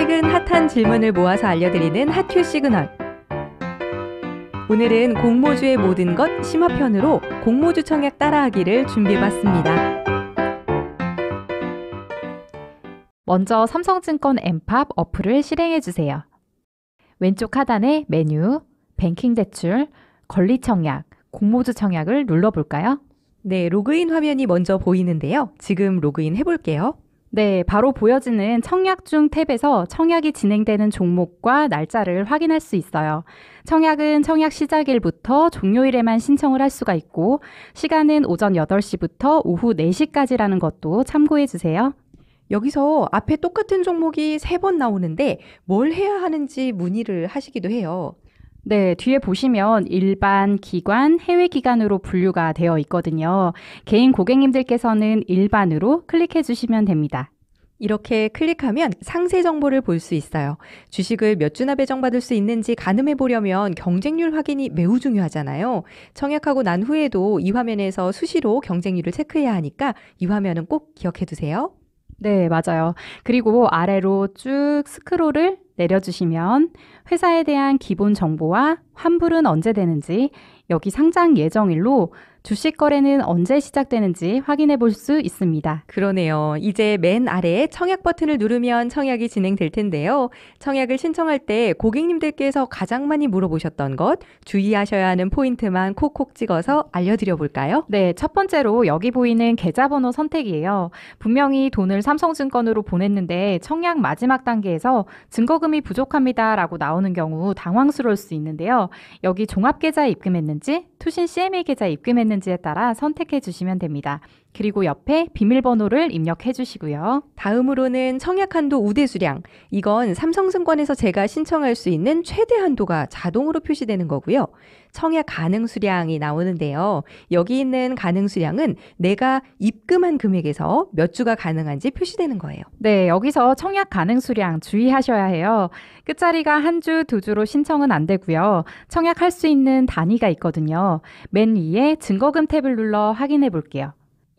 최근 핫한 질문을 모아서 알려드리는 핫큐 시그널. 오늘은 공모주의 모든 것 심화편으로 공모주 청약 따라하기를 준비해봤습니다. 먼저 삼성증권 엠팝 어플을 실행해주세요. 왼쪽 하단에 메뉴, 뱅킹 대출, 권리 청약, 공모주 청약을 눌러볼까요? 네, 로그인 화면이 먼저 보이는데요. 지금 로그인 해볼게요. 네, 바로 보여지는 청약 중 탭에서 청약이 진행되는 종목과 날짜를 확인할 수 있어요. 청약은 청약 시작일부터 종료일에만 신청을 할 수가 있고, 시간은 오전 8시부터 오후 4시까지라는 것도 참고해 주세요. 여기서 앞에 똑같은 종목이 3번 나오는데 뭘 해야 하는지 문의를 하시기도 해요. 네, 뒤에 보시면 일반 기관, 해외 기관으로 분류가 되어 있거든요. 개인 고객님들께서는 일반으로 클릭해 주시면 됩니다. 이렇게 클릭하면 상세 정보를 볼 수 있어요. 주식을 몇 주나 배정받을 수 있는지 가늠해 보려면 경쟁률 확인이 매우 중요하잖아요. 청약하고 난 후에도 이 화면에서 수시로 경쟁률을 체크해야 하니까 이 화면은 꼭 기억해 두세요. 네, 맞아요. 그리고 아래로 쭉 스크롤을 내려주시면 회사에 대한 기본 정보와 환불은 언제 되는지 여기 상장 예정일로 주식 거래는 언제 시작되는지 확인해 볼 수 있습니다. 그러네요. 이제 맨 아래에 청약 버튼을 누르면 청약이 진행될 텐데요. 청약을 신청할 때 고객님들께서 가장 많이 물어보셨던 것, 주의하셔야 하는 포인트만 콕콕 찍어서 알려드려 볼까요? 네, 첫 번째로 여기 보이는 계좌번호 선택이에요. 분명히 돈을 삼성증권으로 보냈는데 청약 마지막 단계에서 증거금이 부족합니다라고 나오는 경우 당황스러울 수 있는데요. 여기 종합계좌에 입금했는지 투신 CMA 계좌 입금했는지에 따라 선택해 주시면 됩니다. 그리고 옆에 비밀번호를 입력해 주시고요. 다음으로는 청약한도 우대수량. 이건 삼성증권에서 제가 신청할 수 있는 최대 한도가 자동으로 표시되는 거고요. 청약 가능 수량이 나오는데요. 여기 있는 가능 수량은 내가 입금한 금액에서 몇 주가 가능한지 표시되는 거예요. 네, 여기서 청약 가능 수량 주의하셔야 해요. 끝자리가 한 주, 두 주로 신청은 안 되고요. 청약할 수 있는 단위가 있거든요. 맨 위에 증거금 탭을 눌러 확인해 볼게요.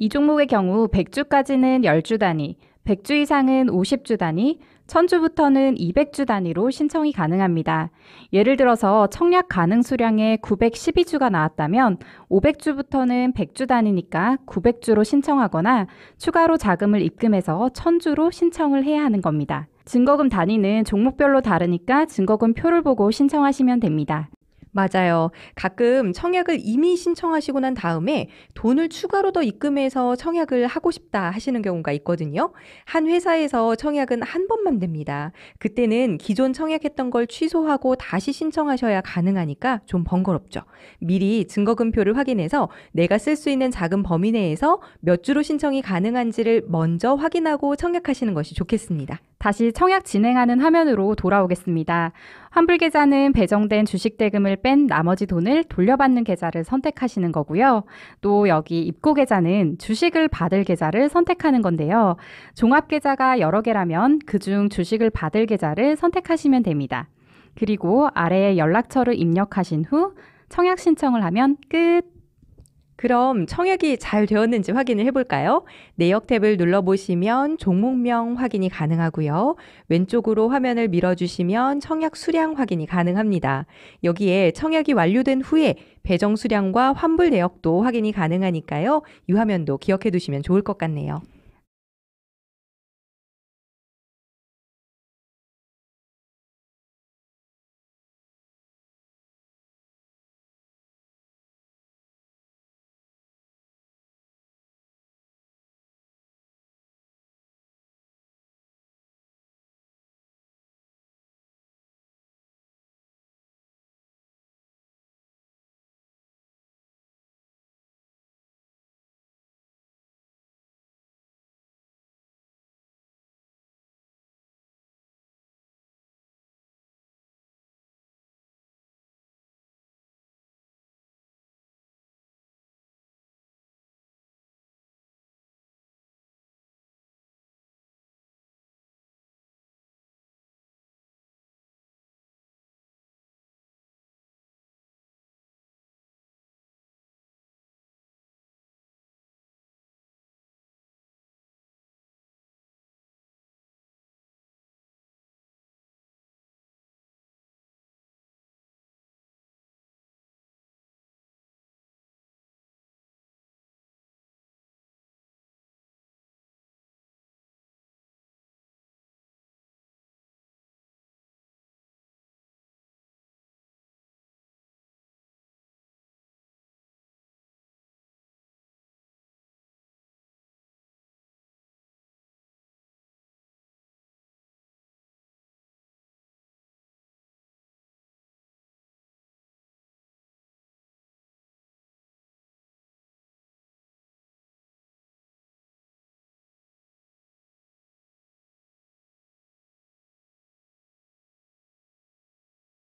이 종목의 경우 100주까지는 10주 단위, 100주 이상은 50주 단위, 1000주부터는 200주 단위로 신청이 가능합니다. 예를 들어서 청약 가능 수량에 912주가 나왔다면 500주부터는 100주 단위니까 900주로 신청하거나 추가로 자금을 입금해서 1000주로 신청을 해야 하는 겁니다. 증거금 단위는 종목별로 다르니까 증거금 표를 보고 신청하시면 됩니다. 맞아요. 가끔 청약을 이미 신청하시고 난 다음에 돈을 추가로 더 입금해서 청약을 하고 싶다 하시는 경우가 있거든요. 한 회사에서 청약은 한 번만 됩니다. 그때는 기존 청약했던 걸 취소하고 다시 신청하셔야 가능하니까 좀 번거롭죠. 미리 증거금표를 확인해서 내가 쓸 수 있는 작은 범위 내에서 몇 주로 신청이 가능한지를 먼저 확인하고 청약하시는 것이 좋겠습니다. 다시 청약 진행하는 화면으로 돌아오겠습니다. 환불 계좌는 배정된 주식 대금을 뺀 나머지 돈을 돌려받는 계좌를 선택하시는 거고요. 또 여기 입고 계좌는 주식을 받을 계좌를 선택하는 건데요. 종합 계좌가 여러 개라면 그 중 주식을 받을 계좌를 선택하시면 됩니다. 그리고 아래에 연락처를 입력하신 후 청약 신청을 하면 끝! 그럼 청약이 잘 되었는지 확인을 해볼까요? 내역 네, 탭을 눌러보시면 종목명 확인이 가능하고요. 왼쪽으로 화면을 밀어주시면 청약 수량 확인이 가능합니다. 여기에 청약이 완료된 후에 배정 수량과 환불 내역도 확인이 가능하니까요. 이 화면도 기억해 두시면 좋을 것 같네요.